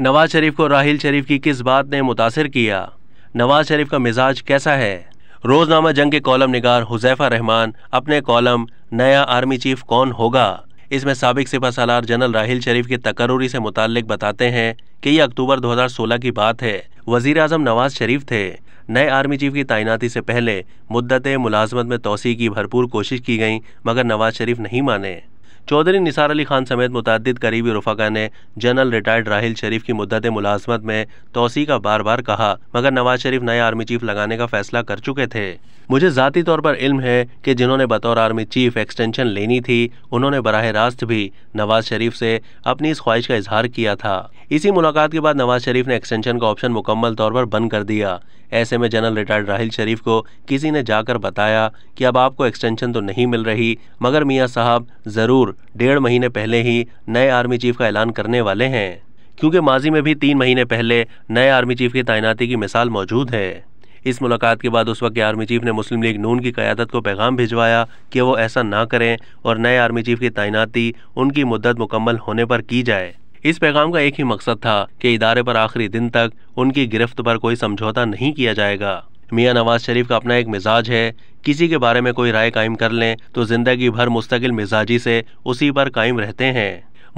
नवाज शरीफ को राहिल शरीफ की किस बात ने मुतासर किया नवाज शरीफ का मिजाज कैसा है रोजनामा जंग के कॉलम निगार हुजैफा रहमान अपने कॉलम नया आर्मी चीफ कौन होगा इसमें सबक सिपा सालार जनरल राहिल शरीफ के तकररी से मुतक बताते हैं कि यह अक्टूबर 2016 की बात है वजीर अजम नवाज शरीफ थे नए आर्मी चीफ की तैनाती से पहले मुद्दत मुलाजमत में तोसी की भरपूर कोशिश की गई मगर नवाज शरीफ नहीं माने चौधरी निसार अली खान समेत मुतद करीबी रफका ने जनरल रिटायर्ड राहल शरीफ की मुद्दत मुलाजमत में तोसी का बार बार कहा मगर नवाज शरीफ नए आर्मी चीफ लगाने का फैसला कर चुके थे मुझे ज़ाती तौर पर इल्म है कि जिन्होंने बतौर आर्मी चीफ एक्सटेंशन लेनी थी उन्होंने बरह रास्त भी नवाज शरीफ से अपनी इस ख्वाहिश का इजहार किया था इसी मुलाकात के बाद नवाज शरीफ ने एक्सटेंशन का ऑप्शन मुकम्मल तौर पर बंद कर दिया ऐसे में जनरल रिटायर्ड राहिल शरीफ को किसी ने जाकर बताया कि अब आपको एक्सटेंशन तो नहीं मिल रही मगर मियाँ साहब ज़रूर डेढ़ महीने पहले ही नए आर्मी चीफ का ऐलान करने वाले हैं क्योंकि माजी में भी तीन महीने पहले नए आर्मी चीफ की तैनाती की मिसाल मौजूद है इस मुलाकात के बाद उस वक्त के आर्मी चीफ ने मुस्लिम लीग नून की क़्यादत को पैगाम भिजवाया कि वो ऐसा ना करें और नए आर्मी चीफ की तैनाती उनकी मुद्दत मुकम्मल होने पर की जाए इस पैगाम का एक ही मकसद था कि इदारे पर आखिरी दिन तक उनकी गिरफ्त पर कोई समझौता नहीं किया जाएगा मियाँ नवाज शरीफ का अपना एक मिजाज है किसी के बारे में कोई राय कायम कर लें तो ज़िंदगी भर मुस्तकिल मिजाजी से उसी पर कायम रहते हैं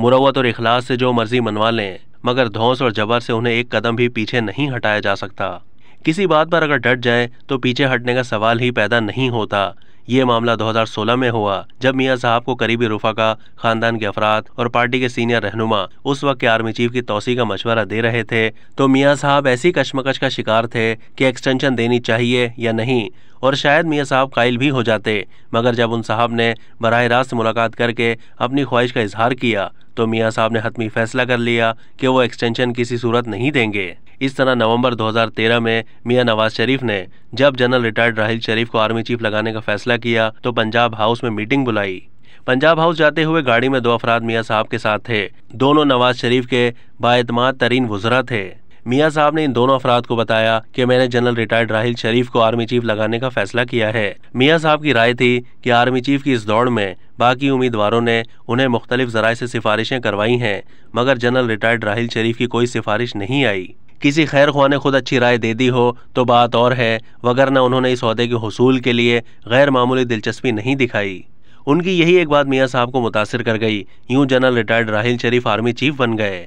मुरवत और इखलास से जो मर्जी मनवा लें मगर धौस और जबर से उन्हें एक कदम भी पीछे नहीं हटाया जा सकता किसी बात पर अगर डट जाए तो पीछे हटने का सवाल ही पैदा नहीं होता ये मामला 2016 में हुआ जब मियाँ साहब को करीबी रुफाका खानदान के अफराद और पार्टी के सीनियर रहनुमा उस वक्त के आर्मी चीफ की तोसी का मशवरा दे रहे थे तो मियाँ साहब ऐसी कशमकश का शिकार थे कि एक्सटेंशन देनी चाहिए या नहीं और शायद मियाँ साहब कायल भी हो जाते मगर जब उन साहब ने बरह रास्त मुलाकात करके अपनी ख्वाहिश का इजहार किया तो मियाँ साहब ने हतमी फैसला कर लिया कि वो एक्सटेंशन किसी सूरत नहीं देंगे इस तरह नवंबर 2013 में मियाँ नवाज शरीफ ने जब जनरल रिटायर्ड राहिल शरीफ को आर्मी चीफ लगाने का फैसला किया तो पंजाब हाउस में मीटिंग बुलाई पंजाब हाउस जाते हुए गाड़ी में दो अफराद मियाँ साहब के साथ थे दोनों नवाज शरीफ के बातमाद तरीन वजरा थे मियाँ साहब ने इन दोनों अफराद को बताया कि मैंने जनरल रिटायर्ड राहिल शरीफ को आर्मी चीफ लगाने का फैसला किया है मियाँ साहब की राय थी कि आर्मी चीफ की इस दौड़ में बाकी उम्मीदवारों ने उन्हें मुख्तलिफ जराए से सिफारिशें करवाई हैं मगर जनरल रिटायर्ड राहिल शरीफ की कोई सिफारिश नहीं आई किसी खैर खुआ ने खुद अच्छी राय दे दी हो तो बात और है वगरना उन्होंने इस अहदे के हसूल के लिए गैर मामूली दिलचस्पी नहीं दिखाई उनकी यही एक बात मियाँ साहब को मुतासर कर गई यूं general retired Raheel Sharif army chief बन गए